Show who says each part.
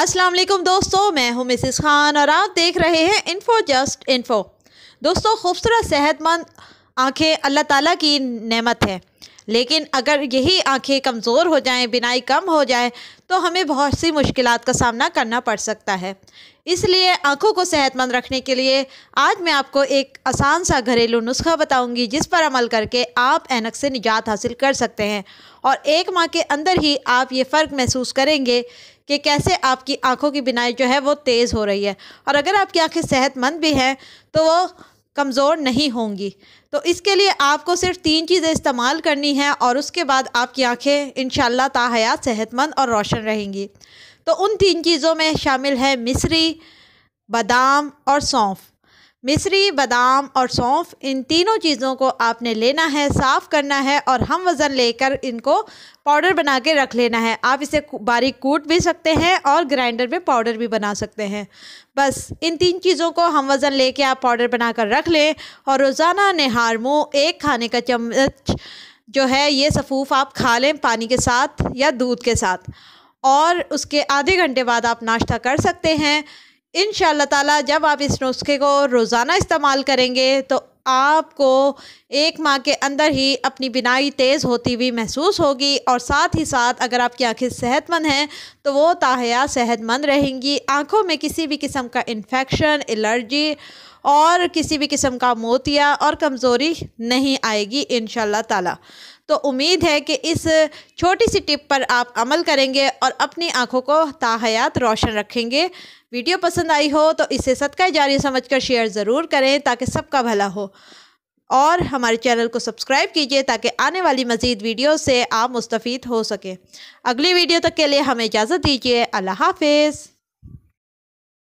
Speaker 1: अस्सलाम वालेकुम दोस्तों मैं हूं मिसेस खान और आप देख रहे हैं इन्फो जस्ट इन्फो दोस्तों खूबसूरत सेहतमंद आंखें अल्लाह ताला की नेमत है लेकिन अगर यही आंखें कमज़ोर हो जाएं बिनाई कम हो जाए तो हमें बहुत सी मुश्किल का सामना करना पड़ सकता है इसलिए आंखों को सेहतमंद रखने के लिए आज मैं आपको एक आसान सा घरेलू नुस्खा बताऊंगी जिस पर अमल करके आप एनक से निजात हासिल कर सकते हैं और एक माह के अंदर ही आप ये फ़र्क महसूस करेंगे कि कैसे आपकी आंखों की बिनाई जो है वो तेज़ हो रही है और अगर आपकी आंखें सेहतमंद भी हैं तो वो कमज़ोर नहीं होंगी तो इसके लिए आपको सिर्फ तीन चीज़ें इस्तेमाल करनी है और उसके बाद आपकी आँखें इन ताहयात सेहतमंद और रोशन रहेंगी तो उन तीन चीज़ों में शामिल है मिसरी बादाम और सौंफ मिश्री बादाम और सौंफ इन तीनों चीज़ों को आपने लेना है साफ़ करना है और हम वज़न लेकर इनको पाउडर बना के रख लेना है आप इसे बारीक कूट भी सकते हैं और ग्राइंडर में पाउडर भी बना सकते हैं बस इन तीन चीज़ों को हम वज़न लेके आप पाउडर बनाकर रख लें और रोज़ाना नहार मुँह एक खाने का चम्मच जो है ये सफ़ूफ आप खा लें पानी के साथ या दूध के साथ और उसके आधे घंटे बाद आप नाश्ता कर सकते हैं इन ताला जब आप इस नुस्खे को रोज़ाना इस्तेमाल करेंगे तो आपको एक माह के अंदर ही अपनी बिनाई तेज़ होती हुई महसूस होगी और साथ ही साथ अगर आपकी आंखें सेहतमंद हैं तो वो ताहया सेहतमंद रहेंगी आंखों में किसी भी किस्म का इन्फेक्शन एलर्जी और किसी भी किस्म का मोतिया और कमज़ोरी नहीं आएगी इन ताला तो उम्मीद है कि इस छोटी सी टिप पर आप अमल करेंगे और अपनी आँखों को ताहयात रोशन रखेंगे वीडियो पसंद आई हो तो इसे सदका जारी समझ कर शेयर ज़रूर करें ताकि सबका भला हो और हमारे चैनल को सब्सक्राइब कीजिए ताकि आने वाली मज़ीद वीडियो से आप मुस्तफ़ हो सकें अगली वीडियो तक के लिए हमें इजाज़त दीजिए अल्लाह हाफिज़